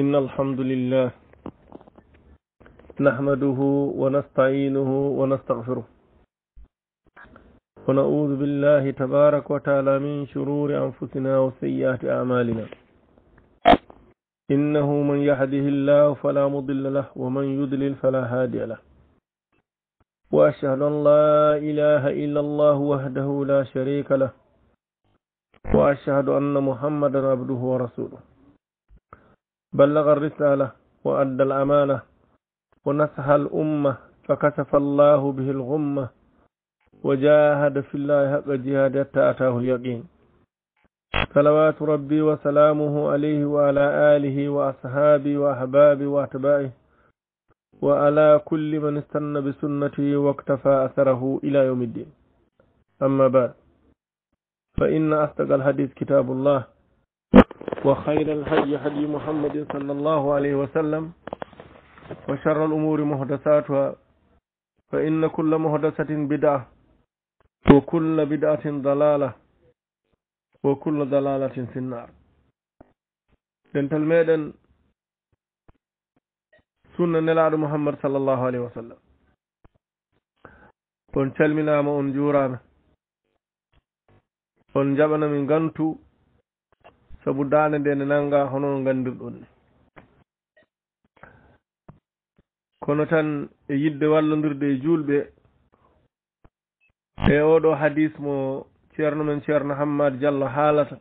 إن الحمد لله نحمده ونستعينه ونستغفره ونعوذ بالله تبارك وتعالى من شرور أنفسنا وسيئات أعمالنا إنه من يهده الله فلا مضل له ومن يضلل فلا هادي له وأشهد أن لا إله إلا الله وحده لا شريك له وأشهد أن محمدا عبده ورسوله بلغ الرسالة وأدى الأمانة ونسح الأمة فكشف الله به الغمة وجاهد في الله حق جهاد حتى أتاه اليقين صلوات ربي وسلامه عليه وعلى آله وأصحابه وأحبابه وأتباعه وعلى كل من استنى بسنته واقتفى أثره إلى يوم الدين أما بعد فإن أصدق الحديث كتاب الله وخير الهدي هدي محمد صلى الله عليه وسلم وشر الأمور محدثاتها فإن كل محدثة بدعة وكل بدعة ضلالة وكل ضلالة في النار دنت الميدن سنة نلعب محمد صلى الله عليه وسلم ونشلمنا ونجورنا ونجبنا من قنطو sabu daande nde ne nannga hono no nganndirɗon ɗe kono tan e yidde wallondirde e juulɓe e oɗo hadis mo ceerno men ceerno hammad diallo haalata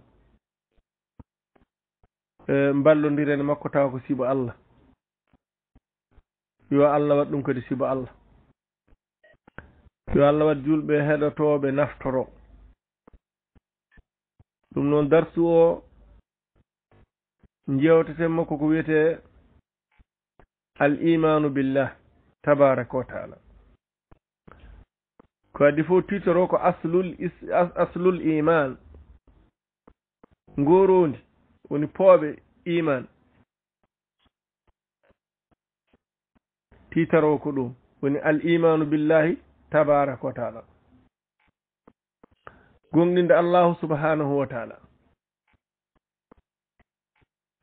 e mballondiren e makko taw ko siba allah yo allah waɗ ɗum kadi siba allah yo allah waɗ juulɓe heɗotooɓe naftoro ɗum noon darsu o njewtaten makko ko wiyete al imanu billah tabaraka wa taala ko addi fof titoro ko aslul aslul iman ngorondi woni pooɓe iman titaro ko ɗum woni al imanu billahi tabaraka wa taala gonɗinde allahu subhanahu wa taala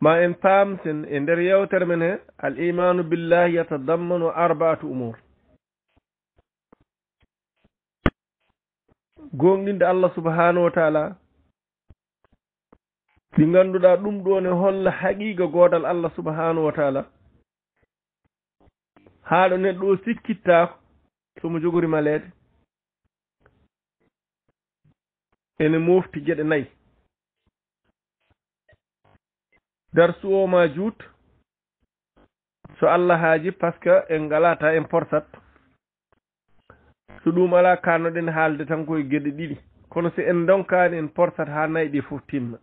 ma en paamsen e nder yewtere men he al imanu billahi yatadammanu arbaatu umour gonɗinde allah subahanahu wa taala ɗi ngannduɗaa ɗum ɗo ne holla haqiiga goodal allah subahanahu wa taala haa ɗo neɗɗo o sikkittaako somo jogorimaleede ene moofti geɗe nayi darsu o ma juut so allah haaji par ce que en ngalata en porsat so ɗum ala kannoɗen haalde tan koye geɗe ɗiɗi kono si en donkani en porsat ha nayi ɗi e fof timma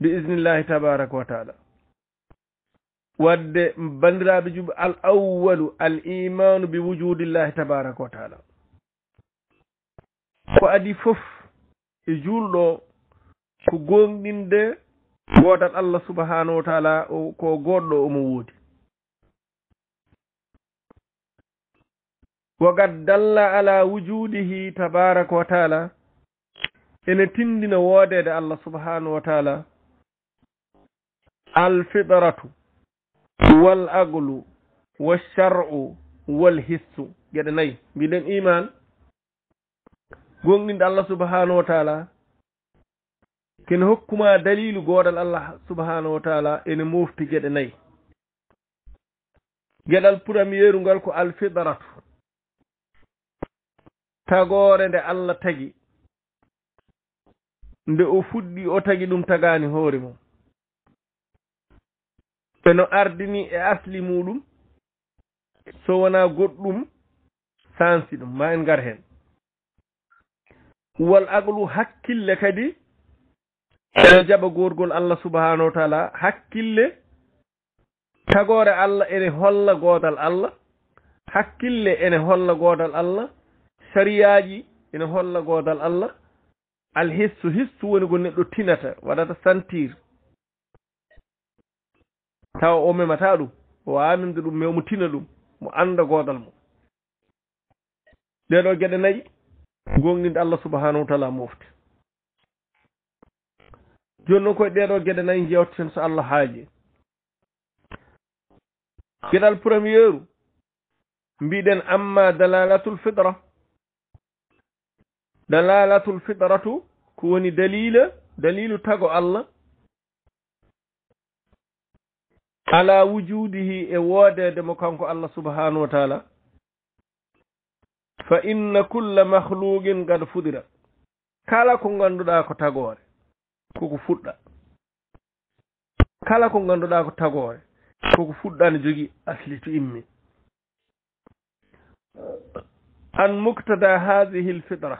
bi isnillahi tabaraka wa taala wadde bandiraɓe juɓe al awwalu al imanu bi wujudillahi tabaraka wa taala ko adi fof e juulɗo ko gonɗinde gootat allah subahanahu wa taala ko goɗɗo omo woodi wagad dalla ala wujudihi tabaraka wa taala ene tindina woodeede allah subahanahu wa taala alfitratu wal aglu walchar'u wal hissu geɗe nayi mbiɗen iman gonɗinde allah subahanahu wa taala kene hokkuma dalilu goodal allah subhanahu wa taala ene mofti geɗe nayi geɗal premiére ngal ko alfidratu tagore nde allah tagi nde o fuɗɗi o tagi ɗum tagani hoore mum eno ardini e asli muɗum so wona goɗɗum sansi ɗum ma en gar hen wal aglu hakkille kadi Eh. ene jaɓa gorgol allah subahanahu wa taala hakkille tagore allah ene holla godal allah hakkille ene holla godal allah sariyaji ene holla godal allah alhissu hissu woni go neɗɗo tinata waɗata sentir tawa o memata ɗum o aminde ɗum mai omo tina ɗum mo anda godal mum ɗeɗo geɗe nayi gonginde allah subahanahu wa taala mofte joni noon koye ɗeɗo gueɗe nayi jewteten so allah haaji gueɗal premiére mbiɗen amma dalalatul fidra dalalatul fidratu ko woni dalila dalilu tago allah ala wujudihi e woodede mo kanko allah subhanahu wa taala fa inna kulla mahluqin kad fudira kala ko ganduɗa ko tagore koko fuɗɗa kala ko ngannduɗaa ko tagoore koko fuɗɗaani jogi asli to immi an muktada hadihi l fitra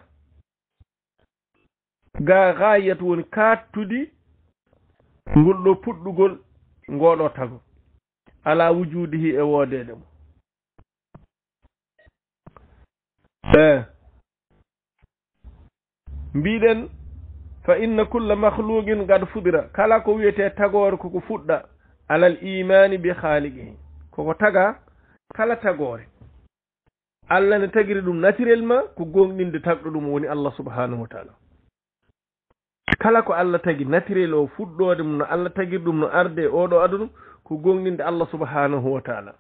ga gayat woni kattudi ngulɗo puɗɗugol ngooɗoo tago ala wujudihi e woodeede mo e mbiɗen fa inna kulla makhluqin gad fuɗira kala ko wiyete tagore koko fuɗɗa alal imani bi khaliqihi koko taga kala tagore allah ne tagiri ɗum naturellement ko gonɗinde tagɗo ɗum woni allah subhanahu wa taala kala ko allah tagi naturel o fuɗɗode mum no allah tagiri ɗum no arde e oɗo aduna ko gonɗinde allah subhanahu wa taala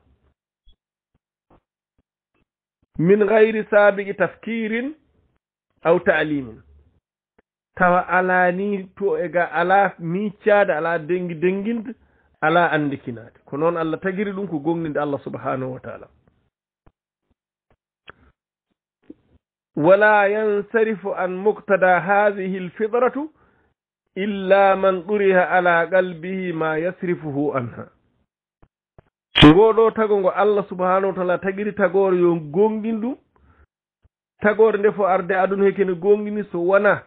min gayri saabiqi tafkirin aw taalimin tawa alaa ni to ega alaa miiccaade alaa dengi denginde alaa anndikinaade ko noon allah tagiri ɗum ko gonginde allah subahanahu wa taala wala yansarifu an muktada hadihi alfidratu illa man ɓuriha alaa qalbihi ma yasrifuhu anha ngoo ɗoo tago ngo allah subahanahu wa taala tagiri tagoore yo gonngin ɗum tagoore nde fo arde aduna heke no gonngini so wonaa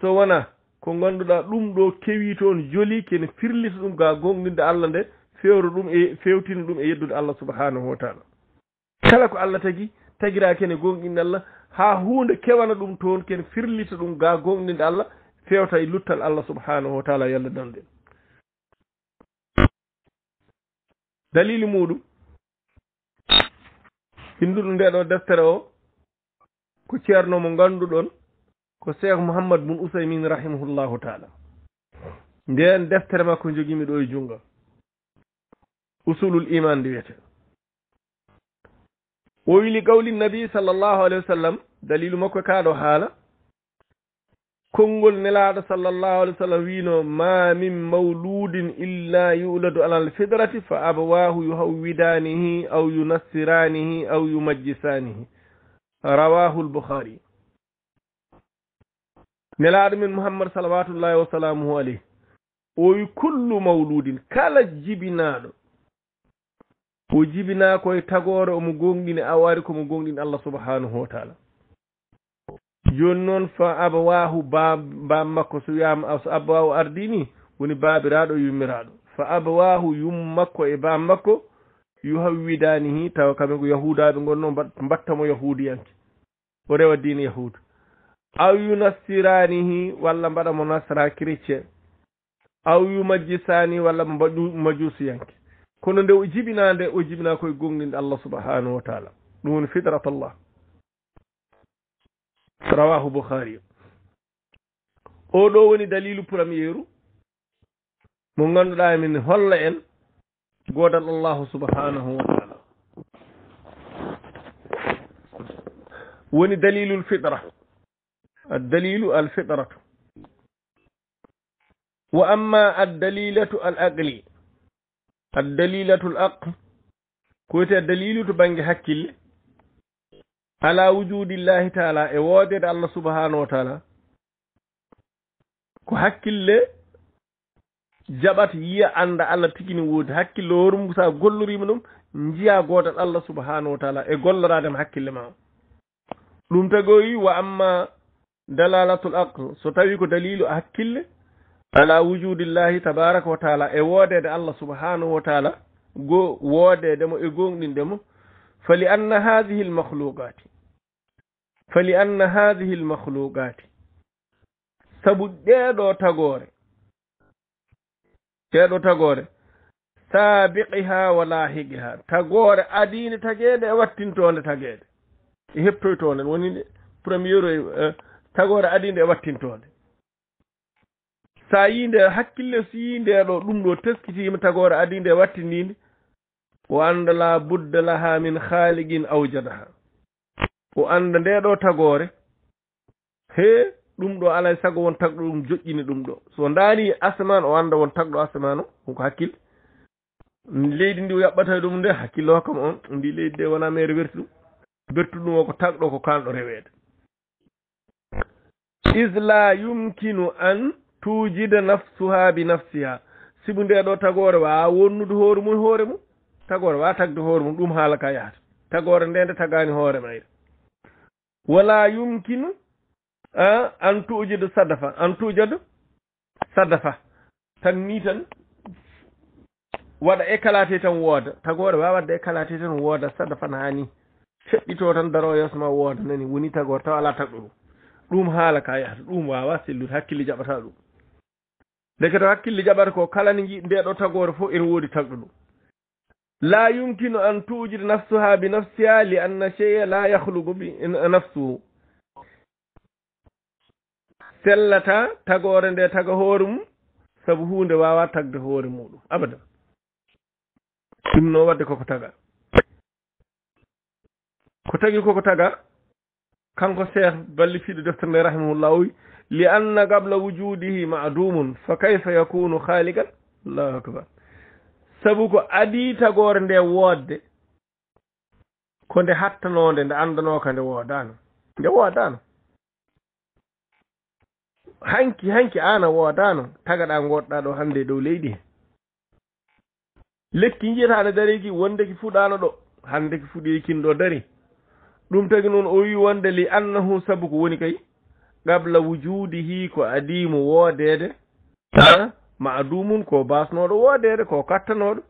so wona ko ngannduɗaa ɗum ɗo kewi toon joli kene firlita ɗum ga gonginde allah nde fewro ɗum e fewtina ɗum e yeddude allah subahanahu wa taala kala ko allah tagi tagira kene gonɗinde allah ha hunde kewana ɗum toon kene firlita ɗum ga gonɗinde allah fewta e luttal allah subhanahu wa taala yalla danden dalili muɗum binduɗo ndeɗo deftere o ko ceerno mo ngannduɗon ko cheikh mouhammad bun ousaymin rahimahullahu taala nden deftere makko jogimi ɗo e junga usulul iman ndi wiyete o wili gawli nabi sallllahu alayhi wa sallam dalilu makko kaaɗo haala konngol nelaaɗo sallllahu alih w sallam wiino ma min mawludin illa yuladu ala alfidrati fa abawahu yuhawwidanihi aw yunassiranihi aw yumajjisanihi rawahu lbukhari nelaaɗo min muhammad salawatullahi wasalamuhu alayh o wi kullu mawludin kala jibinaaɗo o jibinaa koye tagoore omo gonɗini awaari komo gonɗini allah subhanahu wa taala jooni noon fa abawahu bam makko so wiyama so abawahu ardi ni woni baabiraaɗo yummiraaɗo fa abawahu yum makko e bam makko yuhawwidanihi tawa kamen ko yahudaaɓe gon noon mbattamo yahuudiyanke o rewa diine yahuudu aw yunassiranihi walla mbaɗa mo nasra chrétien aw yumajjisani walla mbaɗuma juusuyanke kono nde o jibina nde o jibina koye gonginde allah subahanahu wa taala ɗum woni fidrat llah rawahu bouhari o ɗo woni dalilu premiéru mo ganduɗa min holla en godal allahu subahanahu wa taala woni dalilul fidra addalilu al fitratu wa amma addalilatu al aqli addalilatu l aql ko wiyete dalilu to bangge hakkille ala wujudillahi taala e woodede allah subahanahu wa taala ko hakkille jaɓat yiya annda allah tigini woodi hakkille hoore mum sa gollorima ɗum njiya godal allah subahanahu wa taala e gollorademo hakkille ma ɗum tagoyi wa amma dalalatul aql so tawi ko dalilu hakkille ala wujudillahi tabaraka wa taala e woodeede allah subhanahu wa taala go woodeedemo e gonɗindemo fali anna hadihi l mahlukati fali anna hadihi l mahlukati sabu ɗeeɗo tagoore ɗeeɗo tagoore saabiqiha wa lahiqi ha tagoore adiine tageede e wattintoonde tageede e heptoytoonde woni premier euh, tagore adi nde wattintode sa yi nde hakkille so yi nde ɗo ɗum ɗo teskitima tagore adi nde wattindinde o anda la budda laha min haaligin aujadaha o anda nde ɗo tagore he ɗum ɗo alay sago won tagɗo ɗum joƴƴini ɗum ɗo so ndaani asaman o anda won tagɗo asaman o ɗum ko hakkille leydi ndi o yaɓɓata ɗum nde hakkille o kam on ndi leydi nde wona mere werti ɗum bertu ɗum o ko tagɗo ko kanɗo rewede is la yumkinu an tujida nafsuha bi nafsiha sibu ndeɗo tagore wa wonnude hoore mum hoore mum tagore wa tagde hoore mum ɗum haala ka yahata tagore nde nde tagani hoore mayre wala yumkinu a an tujida sadafa an tujada sadafa tan ni tan waɗa ékalaté e tan wooda tagore wa wadde ékalaté tan wooda sadafa na ni feɗɗito tan daro yesma wooda nani woni tagore taw ala tagɗo ɗum ɗum haala ka yahata ɗum wawa sellude hakkille jaɓata ɗum nde kata hakkille jaɓata ko kala ni ji nde ɗo tagore fof ene woodi tagɗo ɗum la yumkinu an tujide nafsu ha bi nafsiha li anna cheya la yahlugu bi nafsuhu sellata tagore nde taga hoore mum sabu hunde wawa tagde hoore muɗum abadan ɗum no wadde koko taga ko tagi koko taga kanko cheikh ballifiiɗo defte nde rahimahullah uy li anna gabla wujudihi madumun fa kayfa yakunu khaligan allahu akbar sabu ko adi tagore nde woodde ko nde hattanonde nde andano ka nde woodano nde woodano hanki hanki ana woodano tagaɗa goɗɗa ɗo hannde dow leydi he lekki jiyata nde dariki wondeki fuɗano ɗo hannde ki fuɗiyikin ɗo dari ɗum tagi noon o wi wonde li annahu sabu ko woni kay gabla wujudihi ko adimo woodeede ma adumum ko basnoɗo woodeede ko kattanoɗo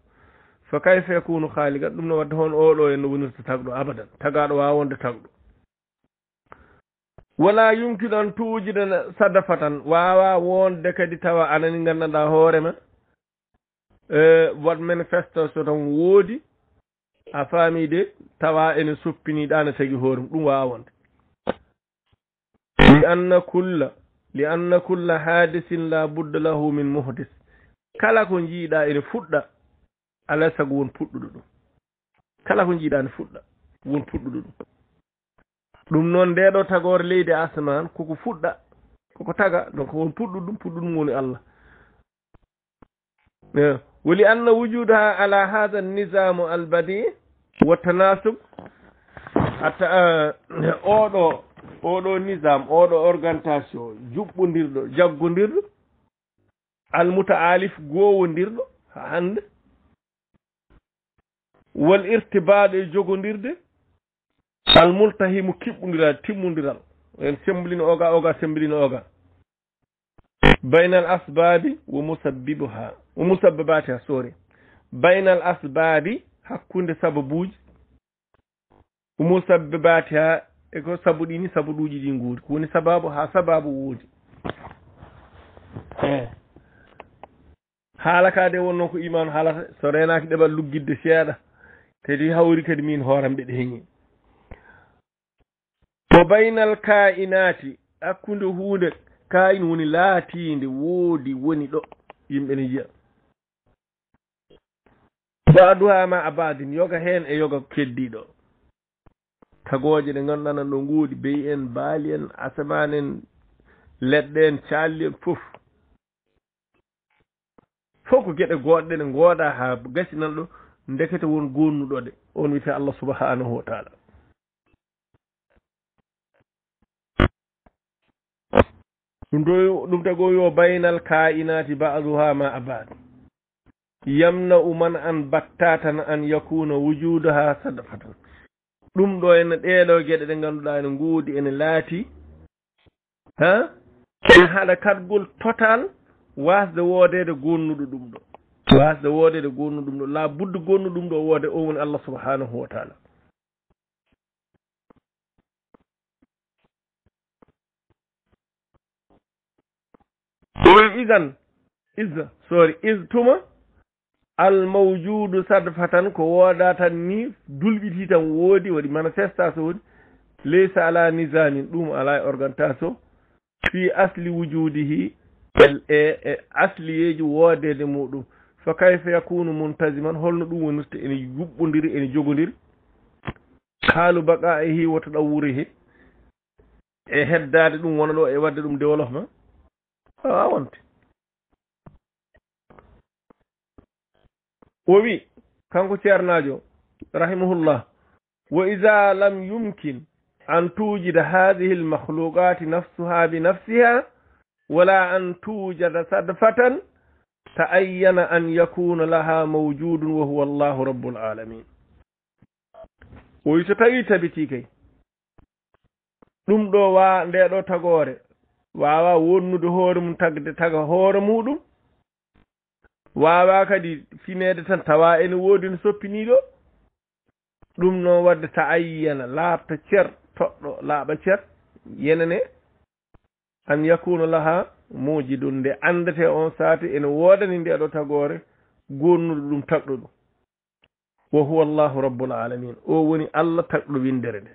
fa kayfe kunu haaligat ɗum no wadde hon oɗo en no wonirta tagɗo abadan tagaɗo wawonde tagɗo wala yumkino an tuujide sadafa tan wawa wonde kadi tawa anani gandanɗa hoorema eh, wat manifeste so tan woodi a faami de tawa ene suppini ɗana tagi hoorem ɗum wawa wonde li anna kulla li anna kulla hadisin la budda lahu min muhdis kala ko jiiɗa ene fuɗɗa alay sago won puɗɗuɗo ɗum kala ko jiiɗa ene fuɗɗa won puɗɗuɗo ɗum ɗum noon ndeɗo tagore leydi asaman koko fuɗɗa koko taga donc won puɗɗuɗo ɗum puɗɗuɗum woni allah Eh, wo li anna wujuda ha ala hada nizamu albadi wa tanasub atta eh, oɗo oɗo nizam oɗo organisation juɓɓodirɗo jaggodirɗo almuta alif gowodirɗo ha hande wal irtibade e jogodirde almultahimu kiɓɓodiral timmodiral en semblino oga oga semblino oga bayna al asbabi wo musabbibu ha musabbabati ha soore bayna al asbabi hakkunde sababuji umusabbabati ha eko sabu ɗini sabu ɗuji ɗi nguuri ko woni sababu ha sababu woodi haala ka de wonnoon ko imanu haalata so renaki ɗeɓal luggidde seeɗa kadi hawri kadi min hooram ɓe ɗe heñi to baynal kainati hakkunde hunde kayin woni laatiinde woodi woni ɗo yimɓe ne jiya ba duha ma abadin yoga hen e yoga keddiɗo tagoje ɗe ganduɗana ɗo nguudi beyi en baali en asaman en leɗɗe en calli en fof fof ko gueɗe goɗɗe ɗe gooɗa ha gasinanɗo ndekete won gonnuɗo ɗe on wiyete allah subhanahu wa taala ɗum ɗo ɗum tagoyo baynal kainati baduha ma abadin yamna u man an battatan an yakuna wujudu ha sadafatan ɗum ɗo ene ɗeɗo geɗe ɗe ngannduɗa ene nguudi ene laati ha ene haɗa kadgol total wasde woodede gonnuɗo ɗum ɗo wasde woodede gonnuɗo ɗum ɗo la buddu gonnu ɗum ɗo woode o woni allah subhanahu wa taala ɗum izan isa sori is tuma almawjudu sadfa tan ko wooɗa tan ni dulɓiti tan woodi waɗi manifestaso woni leysa ala nisanin ɗum ala e organtaso fi asli wujudihi l e, e e asliyeji woodede muɗum fa kayfa yakunu muntasiman holno ɗum wonirta ene yuɓɓodiri ene jogodiri haalu baqa ehi woto ɗaw wuri he e heddade ɗum wona ɗo e wadde ɗum développement awa wonte o wi kanko ceernaajo rahimahullah wa ida lam yumkin an tuujida haadihi almahluqati nafsuha bi nafsiha wala an tuujada sadfatan taayyana an yakuna laha mawjudun wa huwa allahu rabu lalamin oyi so tawi tabitiikay ɗum ɗo wa nde ɗo tagoore waawa wonnude hoore mum tagde taga hoore muɗum wawa kadi finede tan tawa ene woodi no soppiniɗo ɗum noon wadde ta ayiyana laabta ceer toɗɗo laaɓa ceer yenane an yakuna laha muji ɗum nde andete on saati ene woodani ndeɗo tagore gonnuɗo ɗum tagɗo ɗum wo huwa llahu rabbul alamin o woni allah tagɗo windere nde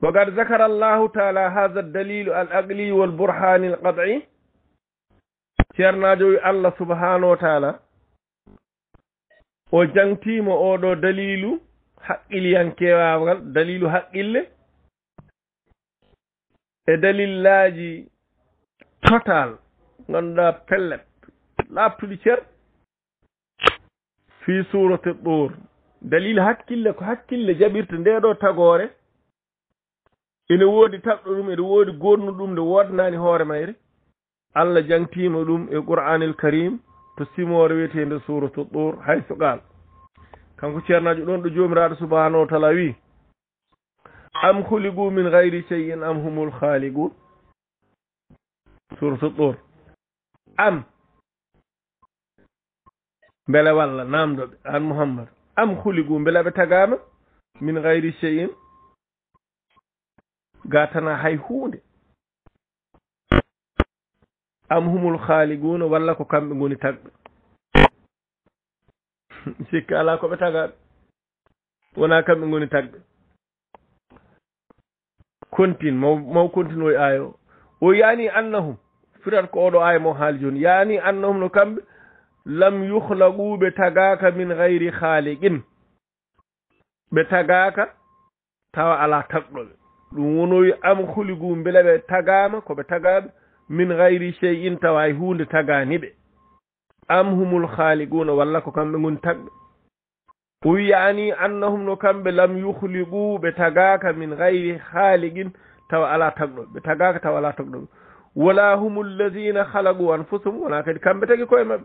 wagad zakara allahu taala haha ddalilu al aqli walburhani al qad'i ceernaajo wi allah subahanahu wa taala o jantiima oɗo dalilu haqqiliyankewaagal dalilu haqqille e dalillaaji total ngannduɗaa pellet laabtuɗi ceer fii suurate ɓoor dalil hakkille ko hakkille jaɓirta nde ɗo tagoore ene woodi taɓɗo ɗum ene woodi goornu ɗum nde woodanaani hoore mayre allah jangtima ɗum e qur'anil karim to simore wiyetede suratu dur hayso qal kanko ceernajo ɗon ɗo jomiraɗo subahanahu wa taala wi am huligu min gayri cheyin am humul khaligun suratu dur am beele walla namdoɓe an mouhammad am huligu beele ɓe tagama min gayri cheyin gatana hay hunde am humul haaliguuna walla ko kamɓe ngoni tagɓe sikki ala ko ɓe tagaɓe wona kamɓe ngoni tagɓe contine maw maw contine oye aya o o yaani annahum firat ko oɗo aya mo haali joni yaani annahum no kamɓe lam yuhlaguɓe tagaka min hayri haaliqin ɓe tagaka tawa ala tagɗoɓe ɗum wonoyi am huligu bela ɓe tagama koɓe tagaɓe من غير شيء توايهون تغانب أم هم الخالقون والله كم من تغ ويعني أنهم نكم لم يخلقوا بتغاك من غير خالق تو على تغنب بتغاك تو على تغنب ولا هم الذين خلقوا أنفسهم ولكن كم بتغي كويم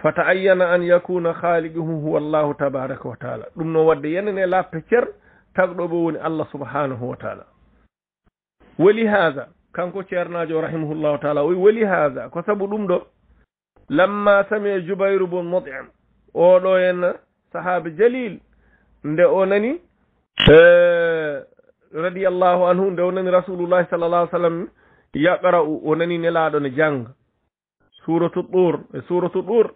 فتعين أن يكون خالقه هو الله تبارك وتعالى لم نود ينن لا بكر تغنبون الله سبحانه وتعالى ولهذا kanko ceernajo rahimahullahu taala o weli haada ko sabu ɗum ɗo lamma sami jubayru bun motim oɗo henna sahaabi jalil nde o nani radiallahu anhu nde o nani rasulullahi sallallah alih sallam yaqra'u o nani nelaɗo ne janga suratu ɗur e suratu ɗur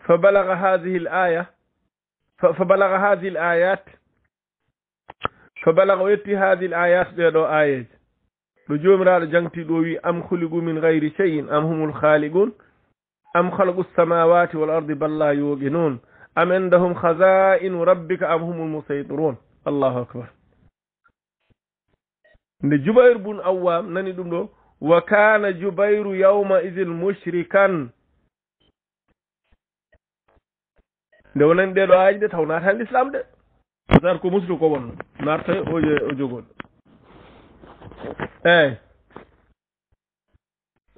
fa balaga hadihi l aya fa balaga hadihi l ayat fa balaga o yetti hadihi l ayat ɗeɗo ayeje لجوم رال جنتي دوي أم خلقوا من غير شيء أم هم الخالقون أم خلقوا السماوات والأرض بل لا يوقنون أم عندهم خزائن ربك أم هم المسيطرون الله أكبر جبير بن أوام ناني دوم وكان جبير يومئذ مشركا دو نان دي دو اج دي تاو الاسلام دي زاركو مسلو كو بون نارتا او جوغون eyi eh.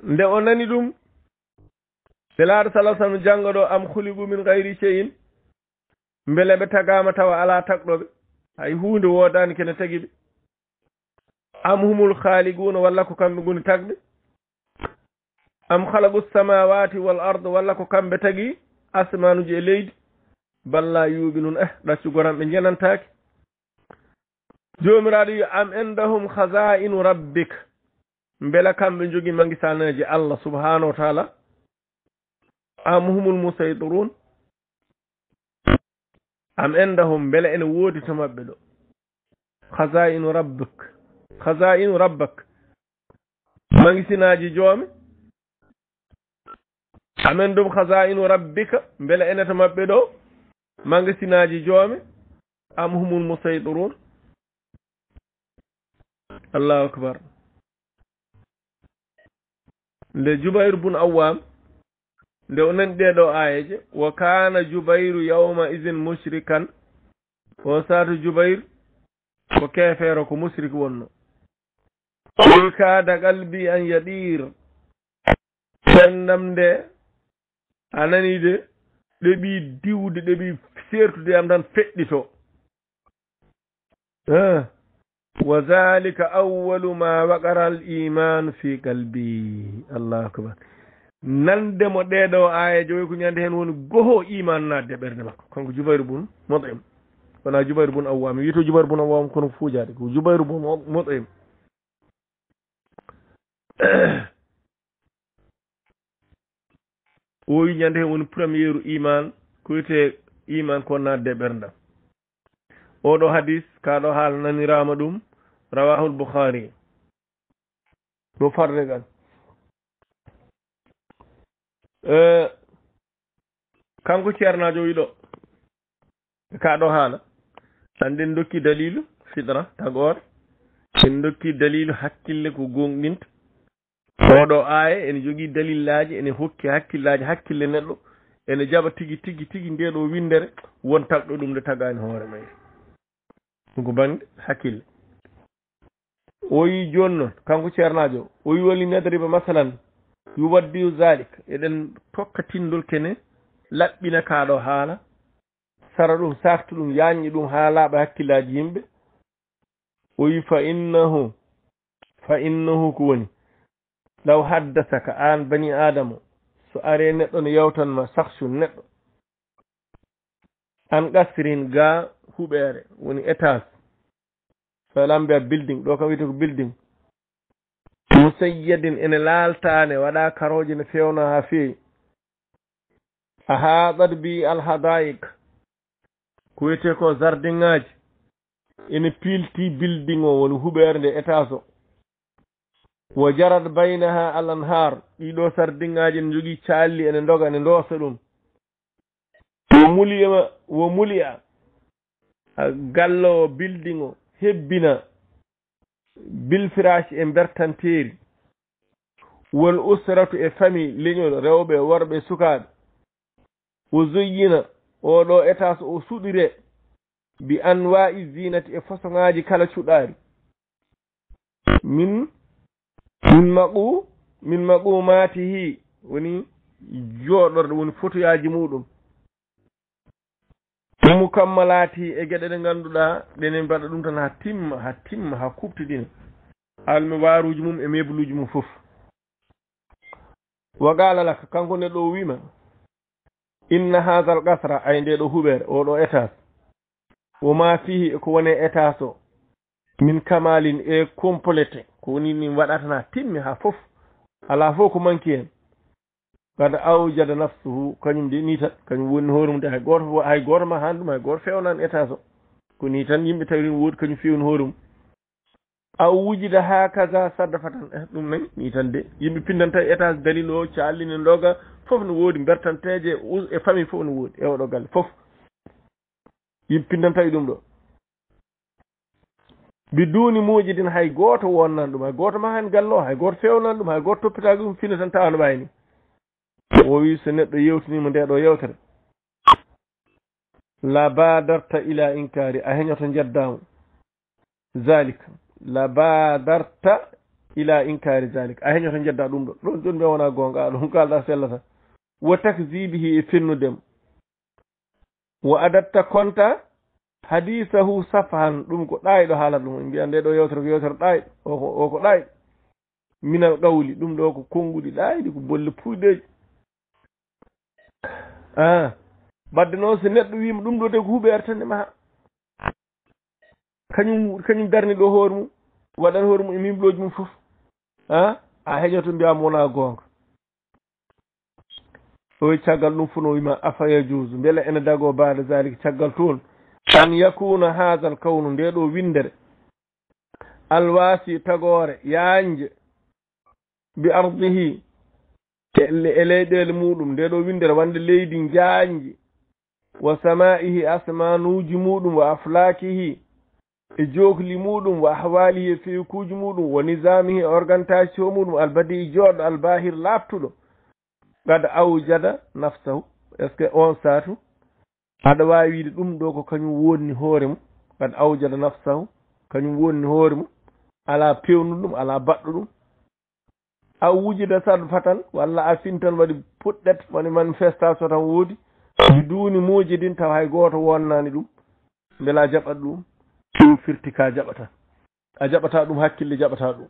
nde o nani ɗum nde laaɗo salah sallm janngo ɗo am huliɓu min gayri cehin mbele ɓe tagaama tawa alaa taqɗoɓe hay huunde woodaani kene tagi ɓe am humul khaaliguuna walla ko kamɓe ngoni tagɓe am halagu samawati wal ard walla ko kamɓe tagi asmanuji e leydi balla yuuɓi noon eh ɗaccu goran ɓe njenantaake joomiraɗo yo am indahum hasa'inu rabbik mbela kamɓe jogi magisaneji allah subhanahu wa taala am humul musaytorun am indahum mbela ene woodi to maɓɓe ɗo hasa'inu rabbik hasa'inu rabbak magisinaji joomi amen ɗum hasa'inu rabbika mbela ene to maɓɓe ɗo magasinaji joomi am humul musaytorun allahu akbar nde jubayr bun awam nde o nani ɗeɗo ayeje wo kana jubayru yawma isin mushrikan o saatu jubayr ko kefeero ko mushrik wonno ɗi kaada kalbi an yaɗir sendam nde a nani de ɗeɓi diwde ɗeɓi seertude yam tan feɗɗi to wa dhalika awalu ma waqara al iman fi qalbi allahu akbar nande mo ɗeɗo aya joyi ko ñande hen woni goho iman nadde ɓerde makko kanko joubayru bun moɗoim wona joubayru bun awwami wiyeto joubayru bun awwami kono fuujade ko joubayru bun moɗoim o wi ñande hen woni premier iman ko wiyete iman ko nadde ɓerdam oɗo hadis kaɗo haalananirama ɗum rawahul bouhari no farregal e, kanko ceernajo wiɗo kaɗo haala tanden dokki dalilu fitra tagoore en dokki dalilu hakkille ko gonɗinta oɗo aaya ene jogii dalillaaji ene hokki hakkillaaji hakkille neɗɗo ene jaɓa tigi tigi tigi ndeɗo windere won tagɗo ɗum nde tagaani hoore mayen ngu ban hakkille oyi joni noon kanko ceernajo o yi walli nedriba masalan yuwaddiu zalik eɗen tokka tindol kene laɓɓina kaaɗo haala sara ɗum sarta ɗum yaañi ɗum haa laaɓa hakkillaji yimɓe o yi fa innahu fa innahu ko woni law haddasaka aan bani adama so are neɗɗo ne yewtanma sahsu neɗɗo an gasrin ga huɓere woni etas so ala building ɗo kam wiyete ko building musayyadin ene laaltaane waɗa karoje ne fewna ha feewi a haaɗat bi alhadaik ko wiyete ko jardinŋaaji ene pilti building o woni huɓere nde etas o wo jarat baynaha al anhar ɗiɗo sardiŋaaji ene jogi caalli ene doga ene ndoosa ɗum womuliyama wo muliya gallowo bilding o hebbina bilfirage e mbertanteeri wol usratu e famille leñol rewɓe worɓe sukaaɓe o zoyyina oɗo étage o suɗire bi an wa'i zinati e fosoŋaaji kala cuɗaari min min maqu min maqu maati hi woni jooɗorde woni fotoyaaji muɗum tumu kammalaati e geɗe ɗe ngannduɗaa ɗenen mbaɗa ɗum tan ha timma ha timma ha kuɓtiɗina almi waaruuji mum e mebuluuji mum fof wa gaalalaka kanko neɗɗo o wiima inna haha l gasra ay nde ɗo huɓeere oɗo étage wo ma fihi eko woni étage o e min kamalin e complété ko woni ni waɗatana timmi ha fof ala fof ko manqui hen kad awjada nafsuhu kañum de ni tan kañum woni hoore mum de hay goto hay goto ma handum hay goto fewnani étage o ko ni tan yimɓe tawrin woodi kañum fewni hoore mum aw wujida ha kaga saddafa tan e ɗum nayi ni tan de yimɓe pindanta e étage dalil o callini ndoga fof no woodi bertanteje e famille fof no woodi ewoɗo galle fof yimɓe pindantawi ɗum ɗo mbi duuni muuji din hay goto wonnani ɗum hay goto ma hani gallo hay goto fewnani ɗum hay goto toppitaki ɗum fina tan tawa no ɓayni o wi so neɗɗo yewtinima nde ɗo yewtere la badarta ila inkari a heñoto jaddamu zalik la badarta ila inkari zalik a heñoto jadda ɗum ɗo ɗon joni mbi wona gonga a ɗo hon kalɗa sellata wo takzibihi e finnudem wo adatta konta hadisahu safahan ɗum ko ɗayɗo haala ɗum en mbiya nde ɗo yewtere ko yewtere ɗayɗo oko ɗayɗo minal ɗawli ɗum ɗo ko konnguɗi ɗayɗi ko bolle puyɗeji an badde noon si neɗɗo wiima ɗum ɗo de ko huɓeere tan ne maha kañum kañum darni ɗo hoore mum waɗan hoore mum e mimloji mum fof an a heñoto mbiyama wona goonga oy caggal ɗum fono wima afaya jouse beele ene dago baada zalika caggal toon an yakuna haagal kawnu nde ɗo windere alwasi tagoore yaañde bi ardihi pelle e leyɗele muɗum nde ɗo windere wande leydi jaañgi wa sama'ihi asmanuji muɗum wa aflakihi e jokli muɗum wa ahwalihi e fewkuji muɗum wa nisamihi e organisation muɗum albadi i jooɗɗo albahir laaɓtuɗo gada awjada nafsahu est ce que on saatu aɗa wawi wiide ɗum ɗo ko kañum wonni hoore mum gada awjada nafsahu kañum wonni hoore mum ala pewnu ɗum ala baɗɗo ɗum a wujida tan fatal walla a fintan waɗi puɗɗet woni manifestation tan woodi i duuni muuji ɗin tawa hay gooto wonnani ɗum mbela a jaɓat ɗum ɗum firti ka jaɓata a jaɓata ɗum hakkille jaɓata ɗum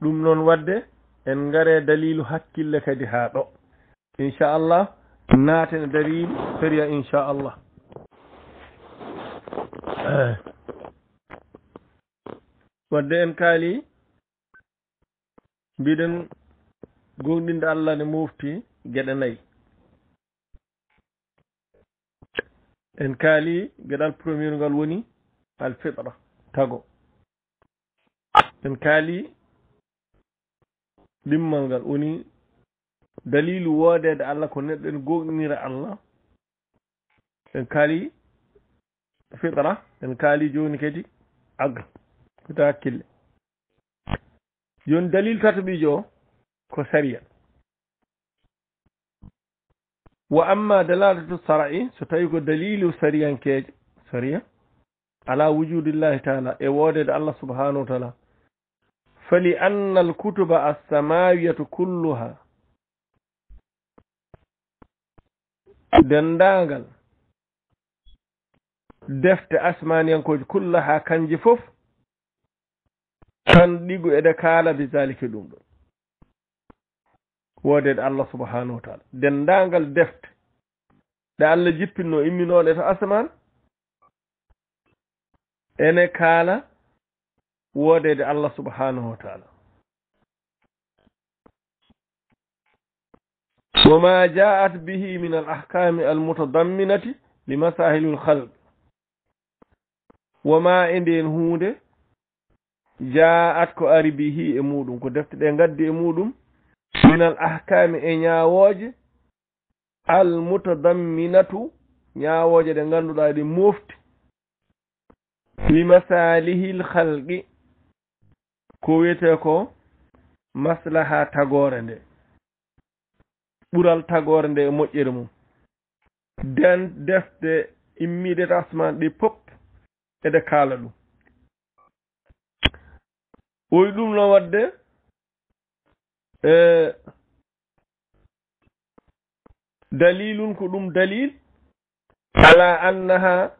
ɗum noon waɗde en ngare dalilu hakkille kadi haa ɗo inchallah naaten e dalilu feria inchallah eh. wadde en kaali mbiɗen gonɗinde allah ne mofti geɗe nayyi en kaali geɗal premier ngal woni al fitra tago en kaali ɗimmal ngal woni dalilu woodeede allah ko neɗɗo en gonɗinira allah en kaali fitra en kaali joni kadi agre kota hakkille joni dalil tatbige o ko saria wa amma dalalatu sarai so tawi ko dalilu sariyankeje saria ala wujudillahi taala e woodede allah subhanahu wa taala fa li anna alkutuba alsamawiyatu kulluha dendangal defte asmaniyankoji kullaha kanje fof tan ɗigu eɗe kaala bi zalika ɗum ɗon woodede allah subahanahu wa taala denndaangal defte ɗe allah jippinno imminoɗe to asaman ene kaala woodede allah subahanahu wa taala وما جاءت به من الأحكام المتضمنة لمساهل الخلق وما عندين هوده jaat ko ari bihi e muɗum ko defte ɗe gaddi e muɗum minal ahkami e ñawooje almutadamminatu ñawooje ɗe ngannduɗa ɗi mofti limasalihi l halqi ko wiyete ko maslaha tagore nde ɓural tagore nde e moƴƴere mum den defte immiɗe tasman ɗi pop ede kaala ɗum woyi ɗum noon wadde e, dalilun ko ɗum dalil ala annaha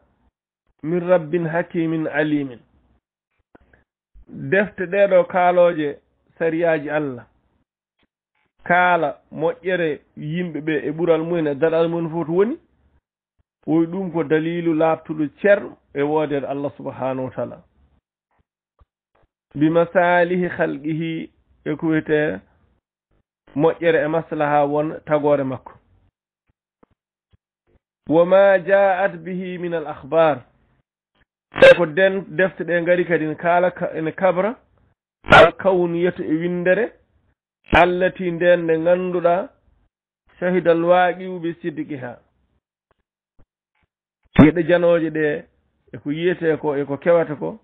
min rabbin hakimin alimin defte ɗeɗo kaalooje sariyaji allah kaala moƴƴere yimɓe ɓe e ɓural mumen e daɗal mumen fof to woni woyi ɗum ko dalilu laabtuɗo ceer e woodeede allah subahanahu wa taala bi masalihi halqihi e ko wiyete moƴƴere e maslaha won tagore makko wo ma jaat bihi min al ahbar ey ko den defte ɗe gari kadi n kaala ene kabra al kawniyatu e windere allati nden nde ngannduɗa sahidal waaqiu bi sidqiha yeɗe janooje ɗe eko yiyete ko eko e kewata ko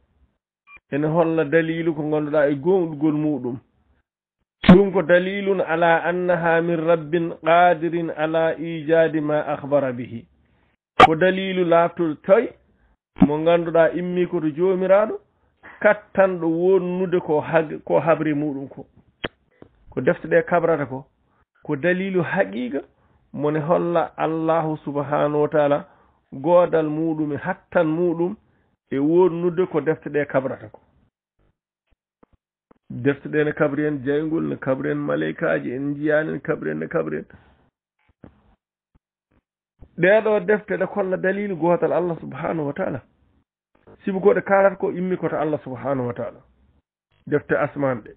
ene holla dalilu ko ngannduɗa e gonɗugol muɗum ɗum ko dalilun ala annaha min rabbin qadirin ala ijadi ma ahbara bihi ko dalilu laftude toy mo ngannduɗa immi koto joomiraɗo kattanɗo wonnude ko hag ko habri muɗum ko ko defte ɗe kabrata ko ko dalilu haqiqa mone holla allahu subahanahu wa taala goodal muɗum e hattan muɗum e wonnude ko defte ɗe e kabrata ko defte ɗe ne kabri en jeygol ne kabri en maleykaji en jiyani ne kabri en ne kabri en ɗeɗo defte ɗe kolla dalilu gotal allah subhanahu wa taala sibukoɗe kalata ko immi koto allah subhanahu wa taala defte asman ɗe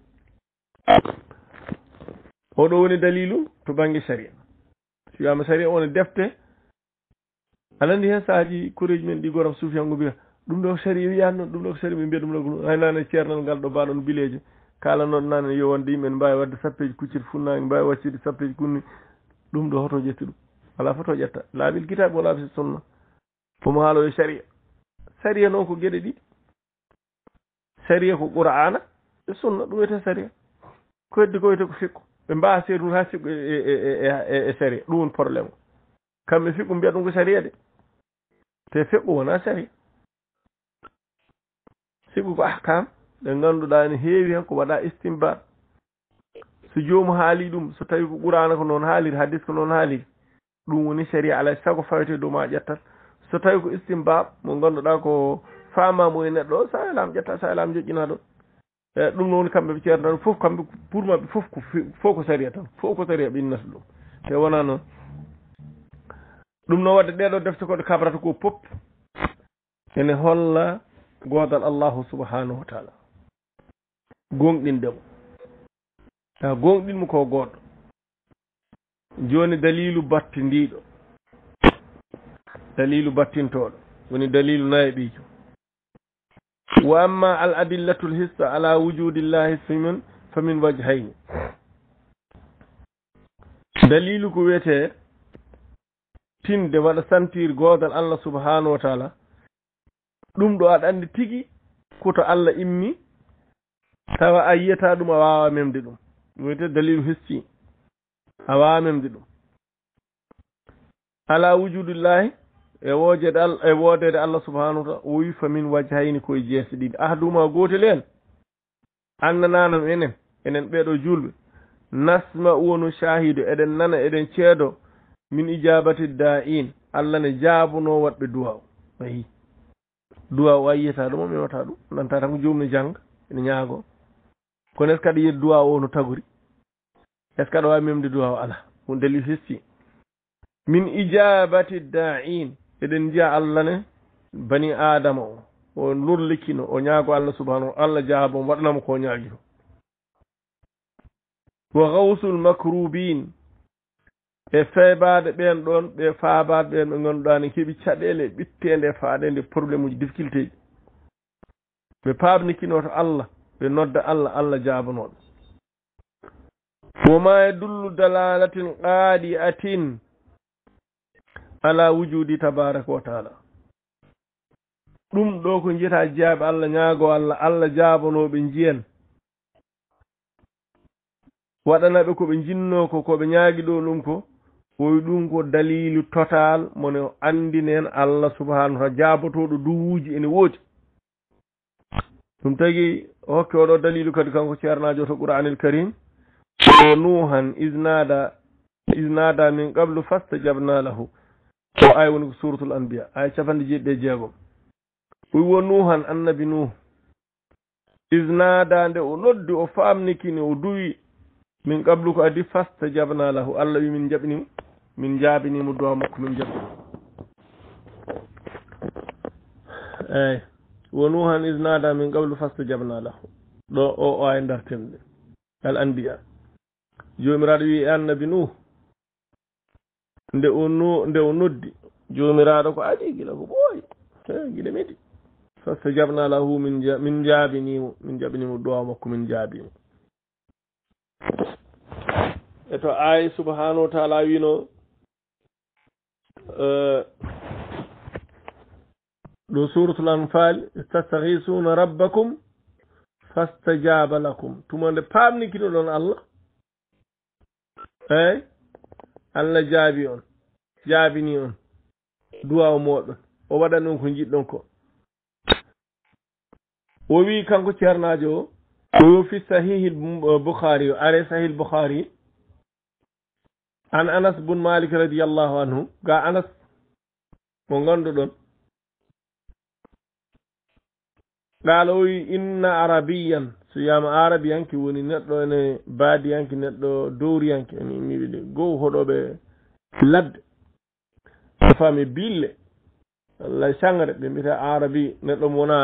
oɗo woni dalilu to bangge saria so wiyama saria one defte aɗa andi hen saahaji kureji men ɗi gorom soufiyango mbiya ɗum ɗo sari wiyan noon ɗum ɗo ko sari min mbiya ɗum ɗo haynane ceernal ngal ɗo mbaɗon bileji kalanoon nane yo wonde yimɓe en mbawi wadde sappeji kuccir funnage mbawi waccirde sappeji kunni ɗum ɗo hoto ƴetti ɗum ala foto ƴetta laabil kitaɓe o laabi si sunna omo haalo e saria saria noon ko gueɗe ɗiɗi saria ko qur'ana e sunna ɗum wiyete saria ko heddi ko wiyete ko fikku ɓe mbawa seedun ha sikku e, e, e, e saria ɗum woni probléme o kamɓe fikku mbiya ɗum ko saria de te fikku wona saria heɓugo ahkam ɗe ngannduɗaa ne heewi han ko waɗa istimba so joomu haali ɗum so tawi ko ɓurana ko noon haaliri haddis ko noon haaliri ɗum woni sharia alay e sago fawete dow ma ƴettal so tawi ko istimbab mo ngannduɗaa ko famamo e neɗɗo o sa e laam ƴettal sa e laam joƴƴina ɗon ei ɗum noon kamɓe ɓe ceerta ɗum fof kamɓe pour maɓɓe fof ko fof ko saria tan fof ko saria ɓinnata ɗum te wona noon ɗum noon wadde ɗeɗo defte koɗe kabrata ko pop ene holla goodal allahu subhanahu wa taala gonɗindemo ta gonɗinmo ko goɗɗo joni dalilu battindiɗo dalilu battintoɗo woni dalilu nayaɓijo wa amma al adillatu lhissa ala wujudillahi simin fa min wajhayni dalilu ko wiyete tinde waɗa sentir goodal allah subhanahu wa taala ɗum ɗo aɗa andi tigi koto allah immi tawa a yiyata ɗum a wawa memde ɗum wite dalilu hesti a wawa memde ɗum ala wujudillahi e woojede al e woodede allah subahanahu wa taala o wifa min wajhayni koye jeese ɗiɗi ahduma gootel en annananam enen enen ɓeeɗo julɓe nasma uwonu shahidu eɗen nana eɗen ceedo min ijabati da'in allah ne jaabuno waɗɓe duwa o ayi duwa o wayiyata ɗum o memata ɗum nanta tan ko joomum ne janga ene ñaago kono est ce que aɗa yiyde duwa o no taguri est ce que aɗa wawi memde duwa o ala hun dalil hesti min ijabati da'in eɗen jiya allah ne bani adama o o lurlikino o ñaago allah subahanahu allah jaabo waɗanamo ko ñaagi to wa gawsul macrubine e feebaade ɓeen ɗoon ɓe faabaade ɓeen ɓe ngannduɗaa ne keɓi caɗeele e ɓitteende faaɗeende probléme uji difficulté ji ɓe paabnikino to allah ɓe nodda allah allah jaabanooɓe woma e dullu dalalatin qaadi atin ala wujudi tabaraka wa taala ɗum ɗo ko njiyataa jeyaaɓe allah ñaago allah allah jaabanooɓe njiyen waɗana ɓe ko ɓe njinnoo ko ko ɓe ñaagi ɗo ɗum ko woyi ɗum ko dalilu total mono andinen allah subhanahu ta jabotoɗo duwuji ene woodi ɗum tagi o hokki oɗo dalilu kadi kanko ceernajo to qur'anil karim o nuhan isnada isnada min qablu fastajabna lahu o ay woni ko suratul anbiya ay capanɗe jeɗɗe jeegom ɓoy wo nuhan annabi nuhu isnada nde o noddi o famnikini o duwi min qablu ko adi fastajabna lahu allah wi min jaɓinimo min njaabi ni mu doom ak min jëg eyi wo nuhan is naada min qablu fastu jabna lahu ɗo o o ay ndartem de al anbiya joomiraaɗo wi e annabi nuh nde o nu nde o noddi joomiraaɗo ko adi gila ko ɓooyi gila midi fasta jabna lahu min min njaabinimo min jaɓinimo duwa makko min njaabimo e to ayi subhanahu wa taala wino لسورة الأنفال استستغيثون ربكم فاستجاب لكم ثم بامني كيلو لون الله اي الله جابيون جابينيون جابني مود او مودو o waɗanon ko jiɗɗon ko o wi kanko ceernajo o yo fi sahihil boukhari o an anas bun malik radiyallahu anhu ga anas mo gonɗo ɗon ɗaala wi inna arabiyan so wiyama arabiyanke woni neɗɗo ene baadiyanke neɗɗo dowriyanke en immiɓe ɗe goho hoɗoɓe ladde so fami bille walla sangre ɓe mbiyete arabi neɗɗo mo wona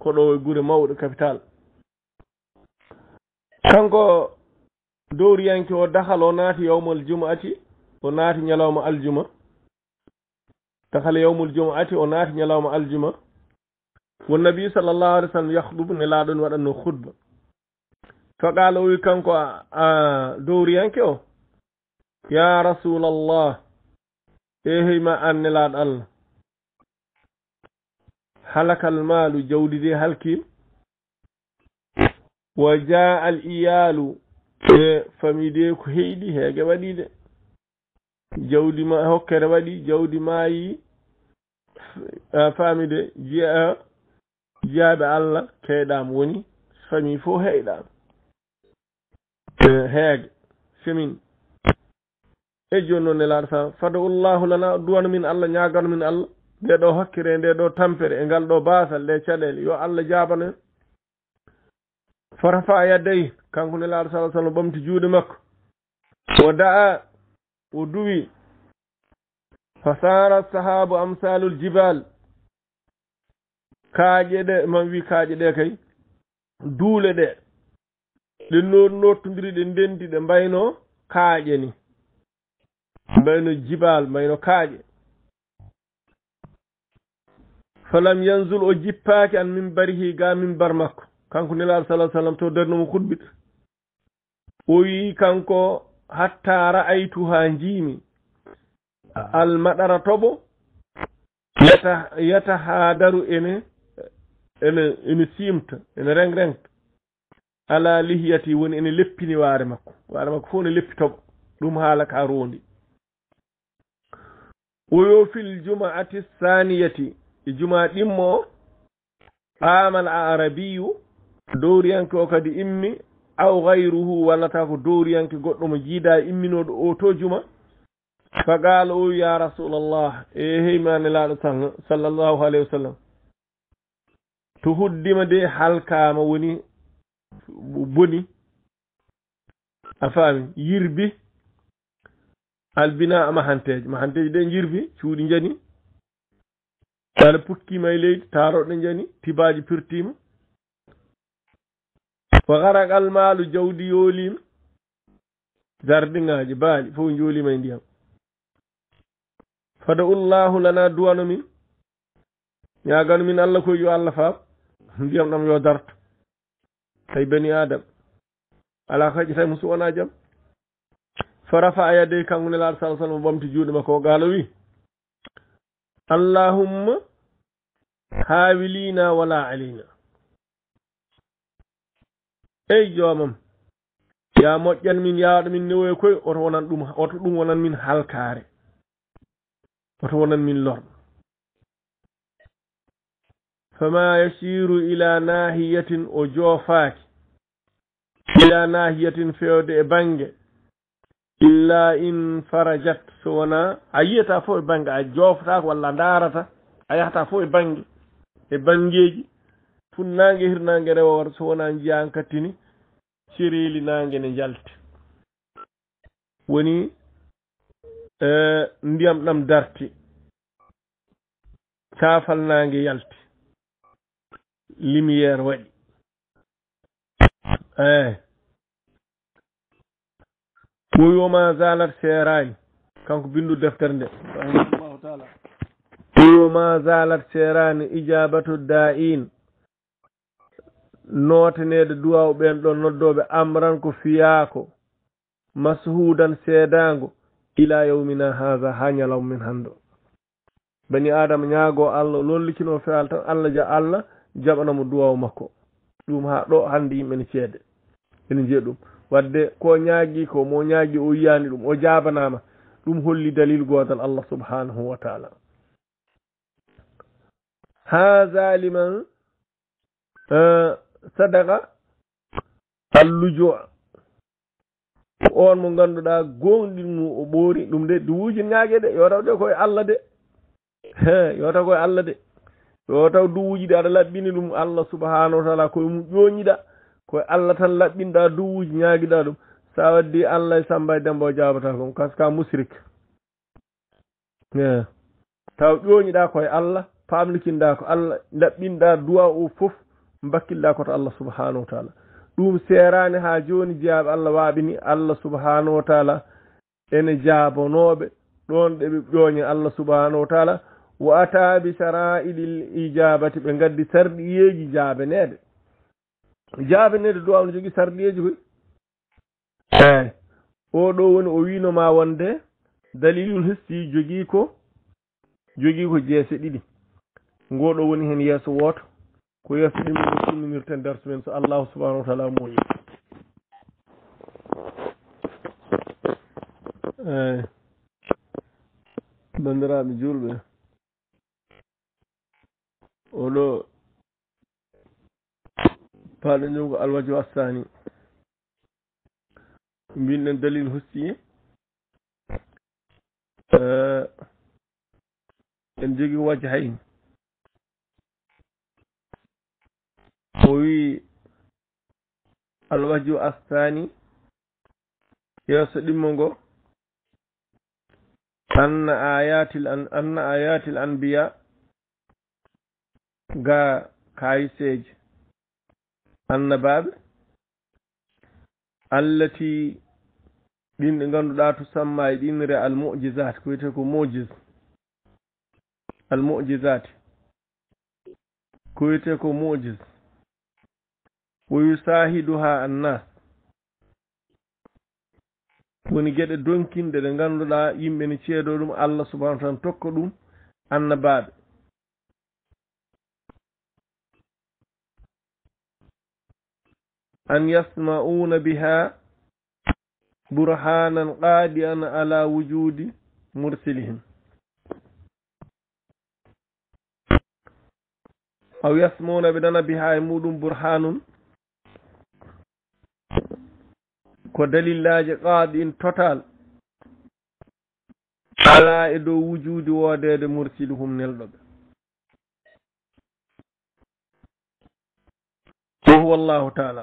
koɗowo e guure mawɗo capital kanko دور ينكي ودخل وناتي يوم الجمعة وناتي نلوم الجمعة دخل يوم الجمعة وناتي نلوم الجمعة والنبي صلى الله عليه وسلم يخطب نلاد ورن خطب فقال ويكن كو دور ينكي يا رسول الله ايه ما ان نلاد الله هلك المال جودي هلكي وجاء الإيال e famille de ko heyɗi heege waɗi de jawdi ma hokkere waɗi jawdi maayi famille de jiya jiyaɓe allah keyɗama woni famille fo heyɗama heege somin e joni noon ne laaɗo fama fada ullahu lana duwana min allah ñagano min allah nde ɗo hakkire nde ɗo tampere e ngal ɗo basal ɗe caɗele yo allah jabana en farafa yaddayi kanko ne laaɗo sah sallam ɓamti juuɗe makko o da'a o duwi fa saara sahabu amsalul jibal kaaƴe ɗe man wi kaaƴe ɗe kay duule ɗe ɗe noon nottodiri ɗe ndendi ɗe mbayno kaaƴe ni mbayno jibal mbayno kaaƴe falam yanzul o jippaaki an min barihi ga min bar makko kanko nelaaɗo sah sallam to darnomo kuɗɓita o wi kanko hatta jimi al almaɗara toɓo yata yata daru ene ene ene simta ene reng ala lihiyati woni ene leppini waare makko waare makko fo ne leppi tobo dum hala ka rondi oyo fil juma'ati saniyati e juma'a juma ɗimmo amal arabiyu dori yanko kadi immi aw gayruhu wallata ko dowriyanke goɗɗo mo jiida e imminoɗo o to juma fagaala o ya rasulallah e heymane laaɗo tan sallllahu alayhi wa sallam to huddima de halkama woni boni a faami yirbi albina a mahanteje mahanteje de jirbi cuuɗi njani sa ala pukkima e leydi taroɗo njani tibaji pirtima fo harak almalu jawdi yoolima jardiŋaji baali fof joolima e ndiyam fada ullahu lana duwano min ñagano min allah koye yo allah faam ndiyam ɗam yo darta tawi bani adam ala haƴƴi tawi mo suwona jaam farafa aya de kanko nelaɗo saah sallam o ɓamti juuɗe makko o gaalo wi allahumma haawilina wala alina ey joomam ya moƴƴan min yawaɗo min newoye koye oto wonan ɗum oto ɗum wonan min halkaare oto wonan min lorɗo fama yasiru ila nahiyatin o joofaaki ila nahiyatin fewde e bange illa in farajat so wona a yiyata fof e bange a joofata walla a ndaarata a yahata fof e bange e bangeeji funnangue hirnangue rewa wata so wona jiya an kattini cereeli nangue ne jalti woni e, ndiyam ɗam darti cafal nangue yalti lumiére waɗi eyi eh. ɓoyoma zalat seerani kanko bindu deftere nde rahimahullahu taala zalat seerani ijabatu da nootaneede duwaw ɓeen ɗoon noddooɓe amran ko fiyaako mashuudan seedaango ila yawmina haha haa ñalaw min hanndo bani adama ñaagoo allah lollikinoo feyal tan allah ja allah jaɓana mo duwaw makko ɗum haa ɗo hannde yimɓe ne ceede ene njiya ɗum wadde ko ñaagii ko mo ñaagii o yiyaani ɗum o jaabanaama ɗum holli dalil goodal allah subhanahu wa taala haha liman sadaka allujo on mo ngannduɗa gonɗinmu o ɓoori ɗum de ndi wujinngaake de yo taw de koye allah de yo taw koye allah de yo taw duwuji ɗi aɗa laɓɓini ɗum allah subahanahu wa taala koye mum ƴooñiɗa koye allah tan laɓɓinɗa duwuji ñaagiɗa ɗum sa waddi allah e samba e dembo jaabata kom kasqua musrik taw ƴooñiɗa koye allah paamlikinɗa ko allah laɓɓinɗa duwa o fof bakkilla koto allah subahanahu wa taala ɗum seerani ha joni jeyaɓe allah waɓini allah subahanahu wa taala ene jaabonoɓe ɗon ɗe ɓe ƴoñe allah subahanahu wa taala wo ataɓi sara'ilil ijabati ɓe gaddi sarɗiyeji jaabenede jaabenede duwa no jogui sarɗiyeji koy eyi o ɗo woni o winoma wonde dalilul hesti jogui ko jogui ko jeese ɗiɗi ngoɗo woni hen yeeso wooto Eh, ko yeftahimɓe ɓe timminirten darsu men so allahu subahanahu wa taala mooñi eyi bandiraɓe julɓe oɗo paɗo ñowgo alwaji wassani mbinɗen dalil hostiye eh, en jogii wajji hay o wii alwaju astani yeeso ɗimmongo anna ayati anna ayati l anbiya ga kayiseji anna baɓe allati ɗin ɗe ganduɗa to samma e ɗinre almujisat ko wiyete ko mojis almujisat ko wiyete ko mojis wo yusahiduha annas woni geɗe donkinɗe ɗe ngannduɗa yimɓe ne ceedo ɗum allah subahanau tan tokka ɗum annabaɓe an yasma'una biha burhanan qaadi an ala wujudi mursilihim aw yasmauna ɓe dana biha e muɗum burhanun ko dalillaji qaadi in total ala e dow wujuudi woodeede mursidi hum nelɗoɓe o huwa allahu taala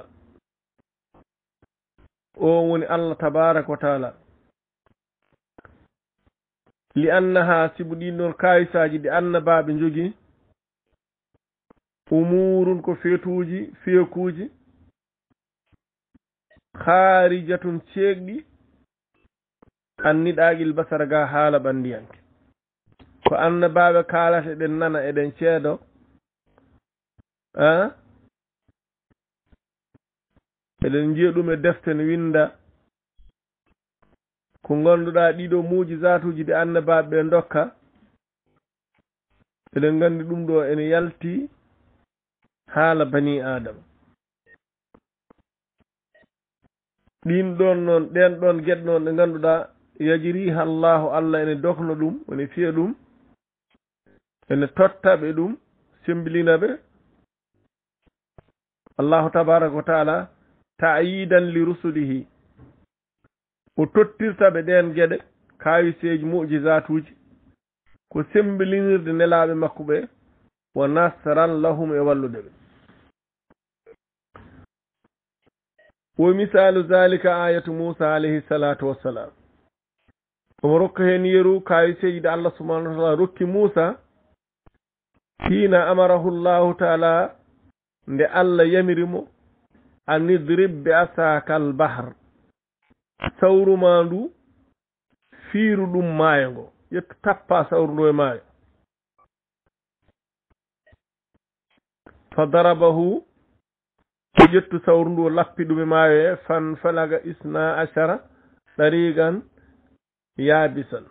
o woni allah tabaraka wa taala li annaha sibo ɗin noon kayisaji ɗi annabaɓe jogi umurun ko fetuji fekuji kharijatun ceegɗi anniɗagil basara ga haala ɓandiyanke ko annabaɓe kalata eɗen nana eɗen ceedo an ah? eɗen jiya ɗum e deften winda ko ngonduɗa ɗiɗo muji zatuji ɗi annabaɓe ɓe dokka eɗen gandi ɗum ɗo ene yalti haala bani adama ɗin ɗon noon ɗen ɗon gueɗ noon ɗe ganduɗa yajiriha llahu allah ene dokna ɗum ene fiya ɗum ene tottaɓe ɗum sembilinaɓe allahu tabaraka wa taala taayidan li rusulihi o tottirtaɓe ɗen gueɗe kawiseji mujisat uji ko sembilinirde nelaɓe makko ɓe wa nasran lahum e walluɗe ɓe wo misalu zalika ayatu musa alayhi salatu wassalam omo rokka heen yeru kawiseji ɗo allah subahanau wa taala rokki musa fina amarahu llahu taala nde allah yamirimo an idrib be asaka al bahar sawru ma ndu fiiru ɗum maayo ngo yettu tappa sawru ndu e maayo fa darabahu ko ƴettu sawru ndu lappiɗume maayo fan falaga isna achara ɗarigan yaabisan